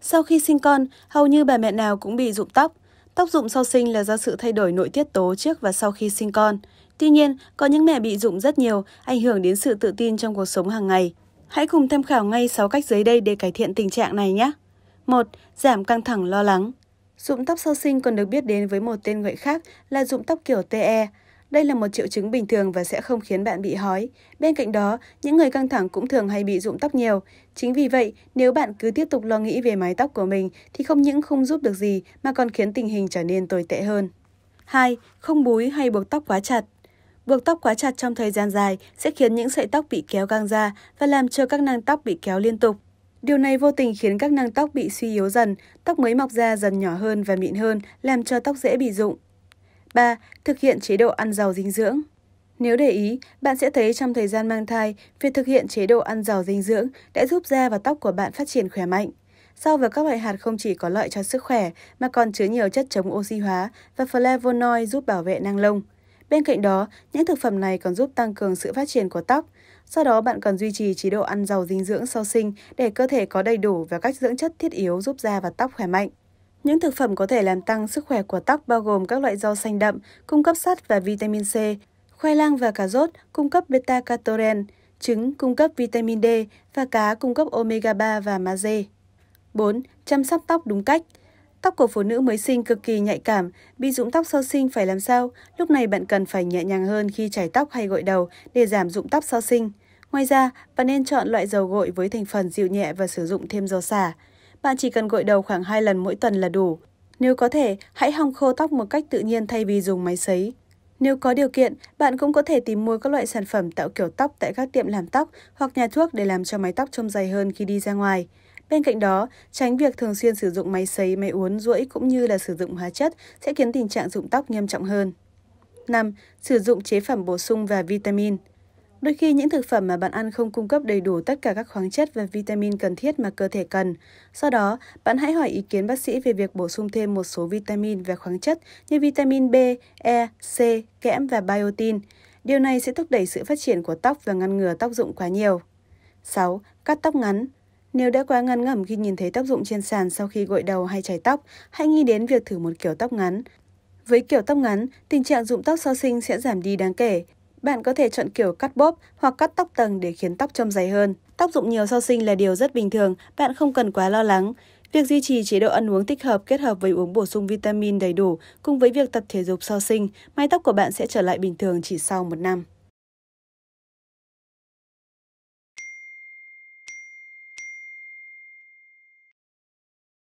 Sau khi sinh con, hầu như bà mẹ nào cũng bị rụng tóc. Tóc rụng sau sinh là do sự thay đổi nội tiết tố trước và sau khi sinh con. Tuy nhiên, có những mẹ bị rụng rất nhiều, ảnh hưởng đến sự tự tin trong cuộc sống hàng ngày. Hãy cùng tham khảo ngay 6 cách dưới đây để cải thiện tình trạng này nhé. 1. Giảm căng thẳng lo lắng. Rụng tóc sau sinh còn được biết đến với một tên gọi khác là rụng tóc kiểu TE. Đây là một triệu chứng bình thường và sẽ không khiến bạn bị hói. Bên cạnh đó, những người căng thẳng cũng thường hay bị rụng tóc nhiều. Chính vì vậy, nếu bạn cứ tiếp tục lo nghĩ về mái tóc của mình thì không những không giúp được gì mà còn khiến tình hình trở nên tồi tệ hơn. 2. Không búi hay buộc tóc quá chặt Buộc tóc quá chặt trong thời gian dài sẽ khiến những sợi tóc bị kéo căng ra và làm cho các nang tóc bị kéo liên tục. Điều này vô tình khiến các nang tóc bị suy yếu dần, tóc mới mọc ra dần nhỏ hơn và mịn hơn, làm cho tóc dễ bị rụng. 3. Thực hiện chế độ ăn giàu dinh dưỡng. Nếu để ý, bạn sẽ thấy trong thời gian mang thai, việc thực hiện chế độ ăn giàu dinh dưỡng đã giúp da và tóc của bạn phát triển khỏe mạnh. Sau và các loại hạt không chỉ có lợi cho sức khỏe mà còn chứa nhiều chất chống oxy hóa và flavonoid giúp bảo vệ năng lông. Bên cạnh đó, những thực phẩm này còn giúp tăng cường sự phát triển của tóc. Sau đó bạn còn duy trì chế độ ăn giàu dinh dưỡng sau sinh để cơ thể có đầy đủ và các dưỡng chất thiết yếu giúp da và tóc khỏe mạnh. Những thực phẩm có thể làm tăng sức khỏe của tóc bao gồm các loại rau xanh đậm, cung cấp sắt và vitamin C, khoai lang và cà rốt cung cấp beta-carotene, trứng cung cấp vitamin D và cá cung cấp omega 3 và magie. 4. Chăm sóc tóc đúng cách. Tóc của phụ nữ mới sinh cực kỳ nhạy cảm, bị rụng tóc sau sinh phải làm sao? Lúc này bạn cần phải nhẹ nhàng hơn khi chải tóc hay gội đầu để giảm rụng tóc sau sinh. Ngoài ra, bạn nên chọn loại dầu gội với thành phần dịu nhẹ và sử dụng thêm dầu xả. Bạn chỉ cần gội đầu khoảng 2 lần mỗi tuần là đủ. Nếu có thể, hãy hong khô tóc một cách tự nhiên thay vì dùng máy sấy. Nếu có điều kiện, bạn cũng có thể tìm mua các loại sản phẩm tạo kiểu tóc tại các tiệm làm tóc hoặc nhà thuốc để làm cho mái tóc trông dày hơn khi đi ra ngoài. Bên cạnh đó, tránh việc thường xuyên sử dụng máy sấy, máy uốn, duỗi cũng như là sử dụng hóa chất sẽ khiến tình trạng rụng tóc nghiêm trọng hơn. 5. Sử dụng chế phẩm bổ sung và vitamin. Đôi khi những thực phẩm mà bạn ăn không cung cấp đầy đủ tất cả các khoáng chất và vitamin cần thiết mà cơ thể cần. Sau đó, bạn hãy hỏi ý kiến bác sĩ về việc bổ sung thêm một số vitamin và khoáng chất như vitamin B, E, C, kẽm và biotin. Điều này sẽ thúc đẩy sự phát triển của tóc và ngăn ngừa tóc rụng quá nhiều. 6. Cắt tóc ngắn nếu đã quá ngán ngẩm khi nhìn thấy tóc rụng trên sàn sau khi gội đầu hay chải tóc, hãy nghĩ đến việc thử một kiểu tóc ngắn. Với kiểu tóc ngắn, tình trạng rụng tóc sau sinh sẽ giảm đi đáng kể. Bạn có thể chọn kiểu cắt bóp hoặc cắt tóc tầng để khiến tóc trông dày hơn. Tóc rụng nhiều sau sinh là điều rất bình thường, bạn không cần quá lo lắng. Việc duy trì chế độ ăn uống thích hợp kết hợp với uống bổ sung vitamin đầy đủ cùng với việc tập thể dục sau sinh, mái tóc của bạn sẽ trở lại bình thường chỉ sau một năm.